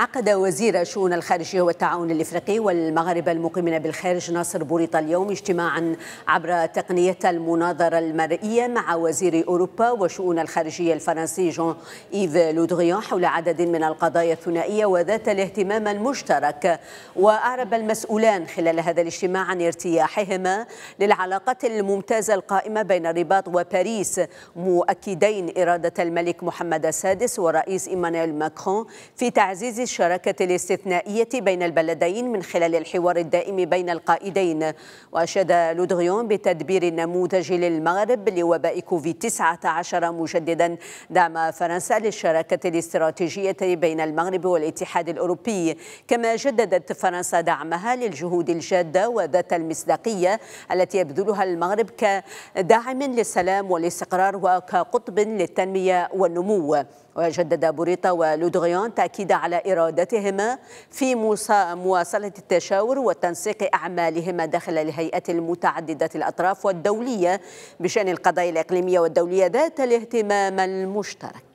عقد وزير الشؤون الخارجية والتعاون الإفريقي والمغاربة المقيمين بالخارج ناصر بوريطة اليوم اجتماعا عبر تقنية المناظرة المرئية مع وزير أوروبا وشؤون الخارجية الفرنسي جون إيف لودغيون حول عدد من القضايا الثنائية وذات الاهتمام المشترك وأعرب المسؤولان خلال هذا الاجتماع عن ارتياحهما للعلاقات الممتازة القائمة بين الرباط وباريس مؤكدين إرادة الملك محمد السادس والرئيس إيمانويل ماكرون في تعزيز الشراكة الاستثنائية بين البلدين من خلال الحوار الدائم بين القائدين وأشاد لودغيون بتدبير النموذج للمغرب لوباء كوفيد 19 مجددا دعم فرنسا للشراكة الاستراتيجية بين المغرب والاتحاد الأوروبي كما جددت فرنسا دعمها للجهود الجادة وذات المصداقية التي يبذلها المغرب كداعم للسلام والاستقرار وكقطب للتنمية والنمو وجدد بوريطا ولودغيون تأكيد على إرادة إرادتهما في مواصلة التشاور وتنسيق أعمالهما داخل الهيئة المتعددة الأطراف والدولية بشأن القضايا الإقليمية والدولية ذات الاهتمام المشترك